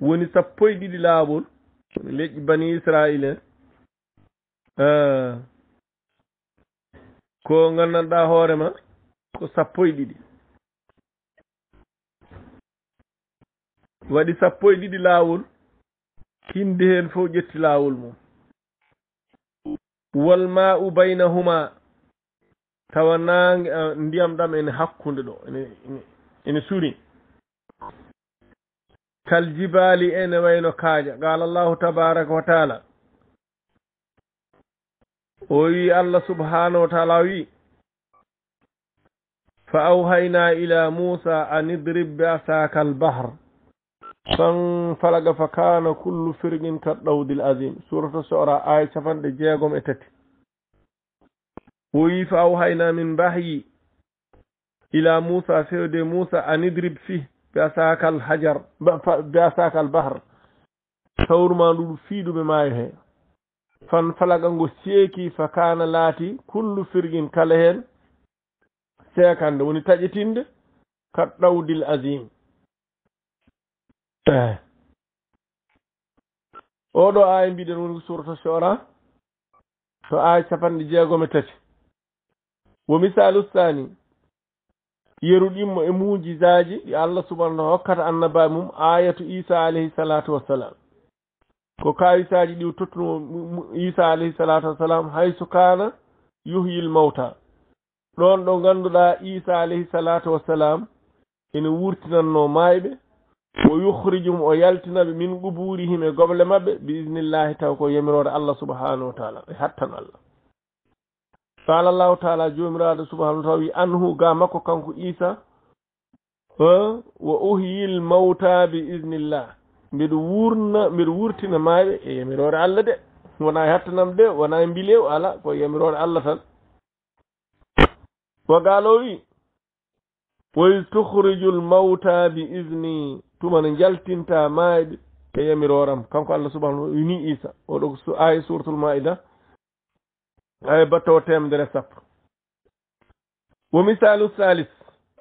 woni sappo e ɗiɗi laawol bani israil en ko nganndanɗa hoorema ko sappo e ɗiɗi waɗi sappo e ɗiɗi laawol kindi heen fof ƴetti laawol mum walmaau baynahuma tawa nange eh, ndiyam ɗam ene hakkunde ɗo ene suuri kaljibali ene wayno kaaja qala allahu tabaraka wa taala o wi allah subhanahu wa taala o wi fa awhayna ila musa an idrib be asaka albahre tan falaga fa kana kullu firgin ka ɗawdi l asim surata sora aya capanɗe jeegom e tati woyi fa awhayna min bahyi ila musa fewde musa an idrib fi be asaka l hajar be asaka l bahar sawruma nduɗu fiiɗuɓe maayo he fan falaga ngo seeki fa kana laati kullu firgin kala hen seekande woni taƴitinde ka ɗawdi l asim oɗo aya mbiɗen woni surata chora to aya capanɗe jeegom e tati wo misalu sani yeru ɗimmo e mujisaji ɗi allah subhanaa hokkata annabai mum ayatu isa alayhi salatu wassalam ko kawisaji ɗi tottunmo isa alayhi salatu wassalam hayso kana yuhyil mawta ɗon ɗo ganduɗa isa alayhi salatu wassalam ene wurtinanno mayɓe wo yukhrijum o yaltinaɓe min guburi him e goble mabɓe biisnillahi taw ko yamirore allah subahanahu wa taala e hattan allah faala llahu taala jomirado subahanahu taw wi anhu ga makko kanko isa wo uhyil mawta bi isnillah mbiɗo wurna mbiɗo wurtina maɓe e yamirore allah de wona e hattanam de wona e mbilew ala ko yamirore allah tan wo galo wi woy tukhriju lmawta bi isni tuma ne jaltinta maayde e yamiroram kanko allah subahanau uni isa oɗo so aya suratul maida aya battoo temedere sappo wo misalu salis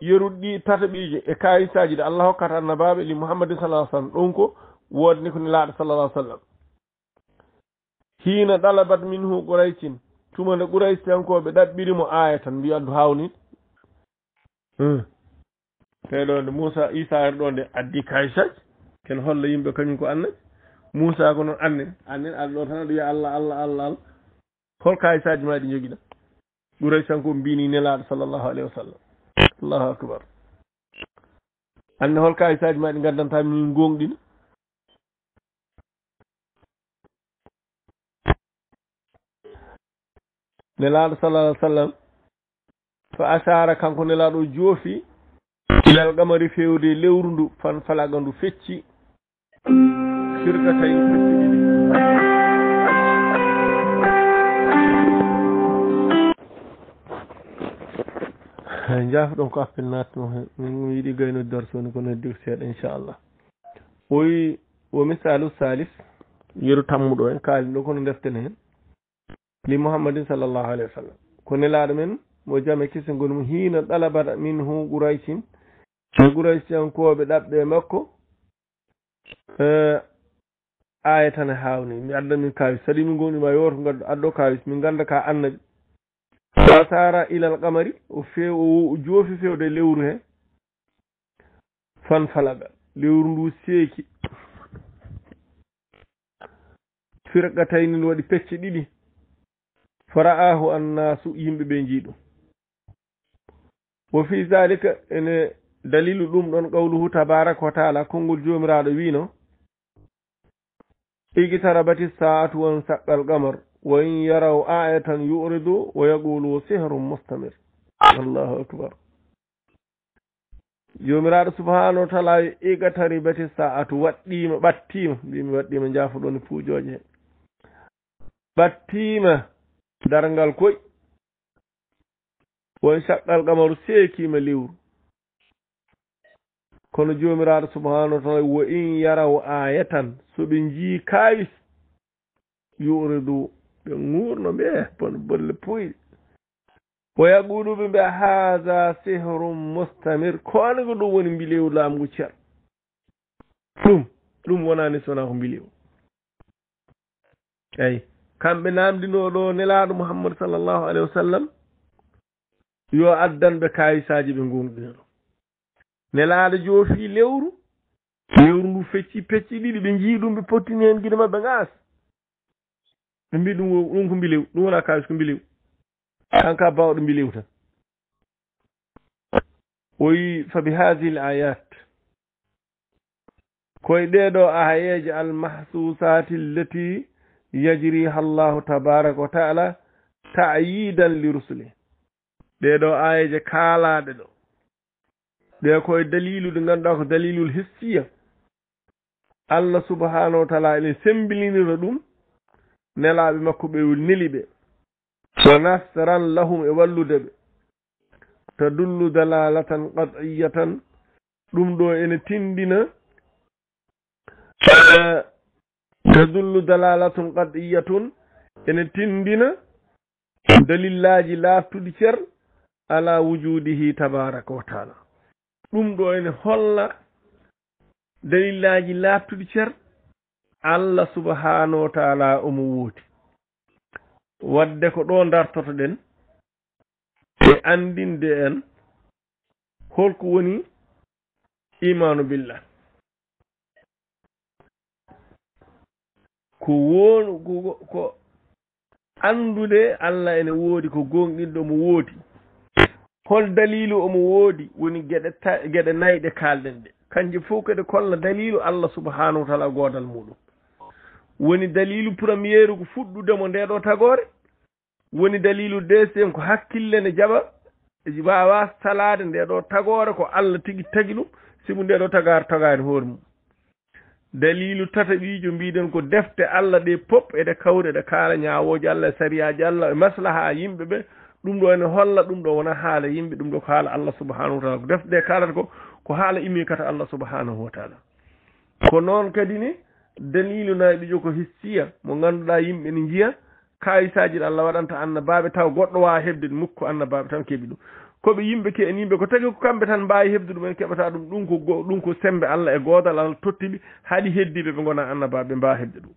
yeru ɗi tataɓiije e kayisaji ɗe allah hokkata annabaɓe li muhammadin salalah sallam ɗon ko wodni ko ni laaɗa sallallah ah sallam hiina ɗalabat min hu quraytin tuma nde quraytiyankoɓe ɗaɓɓirimo aya tan mbiya addu hawni hmm. ɓeɗo moussa isa ar ɗo nde addi kaysaj ken holla yimɓe kañum ko annat moussa ko noon annen annen ar ɗo tan aɗa wiya allah allah allah allah hol kayisaji maɗi joguiɗa jogiɗa ɓuuray sanko mbini nelaɗo sallllahu alayhi wa sallam allahu akbar anne hol kayisaji maɗi ɗi gandanta min gonɗina nelaɗo sallah alih sallam fa asara kanko nelaɗo joofi ilal gamari fewde lewru ndu fan falaga ndu fecci sirka tawi fecci ɗiɗi jaafoɗon ko appel natno hen min yiiɗi gaynude darse woni ko noddir seeɗa inchallah o wi wo misalu salis yeru tammuɗo en kaalinɗo kono deften hen li mouhammadin sallllahu alayhi wa sallam ko nelaɗo men mo jame kise ngol mum hiina ɗalabat minhu qouraysin e guraysiyankoɓe ɗaɓɓe makko eh, aya tan hawni mi adda min kawis sadi min gonima yoto gaddo addo kawis min ganda ka annabi sa sara ilal kamari o few o joofi fewde lewru he fan falaga lewru ndu seeki firqa taynin waɗi pecce ɗiɗi fara'ahu annasu yimɓe ɓe jiiɗum wo fi zalika ene dalilu ɗum ɗon qawluhu tabaraka wa taala konngol joomiraaɗo wiino igitarabati sa'atu wan saqqal qamar wa in yaraw ayatan yuridu wa yaqulu sihrun mustamir allahu akbar joomiraaɗo subahanahu wa taala igataribati sa'atu waɗɗiima ɓattiima mbimi waɗɗiima njaafoɗon puujooje hee ɓattiima darngal koy won saqqal qamaru seekiima liwru kono jomiraɗo subahanahu wa taala wo in yaraw ayatan soɓe jii kayis yure du ɓe gurno ɓe bono bolle puyɗe wo yaguɗuɓe mbe haha sihrum mustamir kono ko ɗum woni mbilewu lamgu ceer ɗum ɗum wonani sowona ko mbilewu eyi kamɓe namdino ɗo nelaɗo muhammadou sallllahu alayhi wa sallam yo addanɓe kayisaji ɓe gurɗinaɗum nelaade joofi lewru lewru ndu fecci pecci ɗiɗi ɓe njii ɗum ɓe pottini heen gide maɓɓe ngaas ɓe mbi ɗum ɗum ko mbilew ɗum wona kaalis ko mbilew kanka bawɗo mbilew tan o yi fa bihadi l ayat koye ɗeɗo ayeje almahsusati llati yajriha llahu tabaraka wa taala ta'yidan li rusule ɗeɗo ayeje kaalaɗe ɗo ɓe koye dalilu ɗe ngannduɗaa ko dalilul hissiya allah subahanahu wa taala ene sembilinira ɗum nelaaɓe makko ɓe neli ɓe so nasran lahum e wallude ɓe ta dullu dalalatan qadiya tan ɗum ɗo ene tindina e, ta dullu dalalatun qadiyatun ene tindina dalillaaji laaftude ceer ala wujudihi tabaraka wa taala ɗum ɗo ene holla dalillaji laabtuɗi ceer allah subahanahu wa taala omo woodi wadde ko ɗo dartoto ɗen e andinde en holko woni imanu billah ko wonu ko ko andude allah ene woodi ko gonɗinɗo mo woodi hol dalilu omo woodi woni geɗe geɗe nayɗe kaalɗen ɗe kanje fof kadi kolla dalilu allah subahanahu wa taala godal muɗum woni dalilu premiére ko fuɗɗudemo ndeɗo tagore woni dalilu deuxiéme ko hakkille ne jaɓa wawa salade ndeɗo tagore ko allah tigui tagui ɗum simo ndeɗo tagare tagani hoore mum dalilu tataɓijo mbiɗen ko defte allah ɗe pop eɗe kawre ɗe kaala ñawoji allah e sariyaji allah e maslaha yimɓeɓe ɗum ɗo ene holla ɗum ɗo wona haala yimɓe ɗum ɗo ko haala allah subahanahu wa taala ko defde kaalata ko ko haala imi kata allah subahanahu wa taala ko noon kadi ni dalilu naɓi jo ko hissiya mo ngannduɗa yimɓe ne njiya kayisaji ɗ allah waɗanta annabaɓe taw goɗɗo wawa hebde ɗ mukku annabaɓe tan keeɓi ɗum koɓe yimɓe ke en yimɓe ko tagi ko kamɓe tan mbawi hebde ɗumen keɓata ɗum ɗum ko ɗum ko sembe allah e godal allah tottiɓe haɗi heddiɓe ɓe gona annabaɓe ɓe mbawa hebde ɗum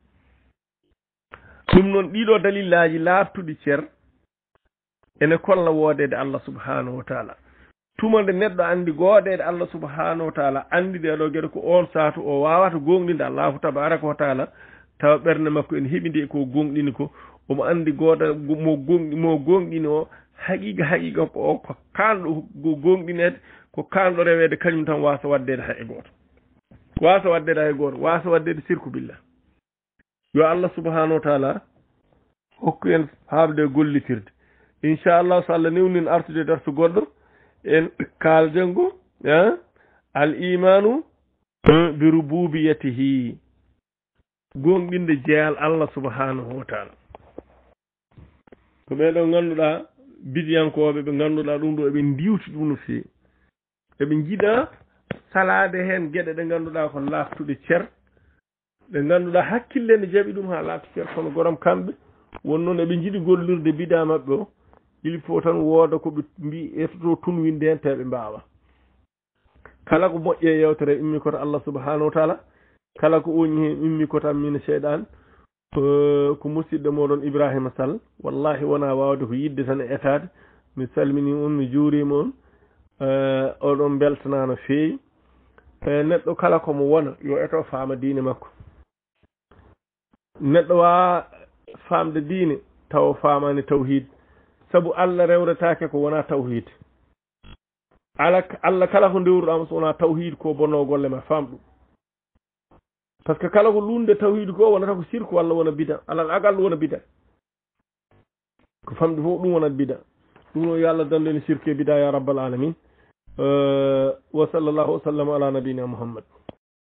ɗum noon ɗiɗo dalillaji laabtuɗi ceer ene kolla woodeede allah subhanahu wa taala tuma nde neɗɗo anndi gooɗeede allah subhanahu wa taala anndide ɗo geɗe ko oon saatu o waawata goongɗinde allahu tabaraka wa taala tawa ɓernde makko ene heɓindi e ko goongɗini ko omo anndi gooɗa mo gongɗi mo goongɗini o haqiiga haqiiga ko o ko kaanɗo goongɗineede ko kaanɗo reweede kañum tan waasa waddeede hay e gooto waasa waddeede hay e gooto waasa waddeede sirku billah yo allah subhanahu wa taala hokku en haabde gollitirde inchallahu so allah newnin artude e dartu goɗɗo en kaaldengo a al imanu bi rububiyatihi gonɗinde jeeyal allah subahanahu wa taala ko ɓeɗon ngannduɗa bidiyankoɓe ɓe ngannduɗa ɗum ɗo eɓe diwti ɗum no fewi eɓe jiɗa salade heen geɗe ɗe ngannduɗa ko laftude ceer ɗe ngannduɗa hakkille ne jaɓi ɗum ha laftu ceer kono gorom kamɓe won noon eɓe jiɗi gollirde bida maɓɓe o il faut tan wooda ko ɓe mbi etoto tunwinde hen teɓe mbawa kala ko moƴƴe e yewtere immi e koto allah subahanahu wa taala kala ko uñi hen immi kotan min cheyɗan e ko musidɗo moɗon ibrahima sall wallahi wona wawde ko yidde tan e etade mi salmini on mi juurima on eh, oɗon beltana no fewi eh, neɗɗo kala komo wona yo eto faama diine makko neɗɗo wawa famde diine taw faamani tawhide sabu allah rewretake ko wona tawhid ala allah kala ko ndewruɗama so wona tawhid ko bonno golle ma faam par ce que kala ko lunde tawhid ko wonata ko sirku allah wona bida alal agal wona bida ko famɗi fof ɗum wonat bida ɗum no yo allah dandu sirke bida ya rabbal alamin wa sallallahu wa sallam ala nabina mouhammad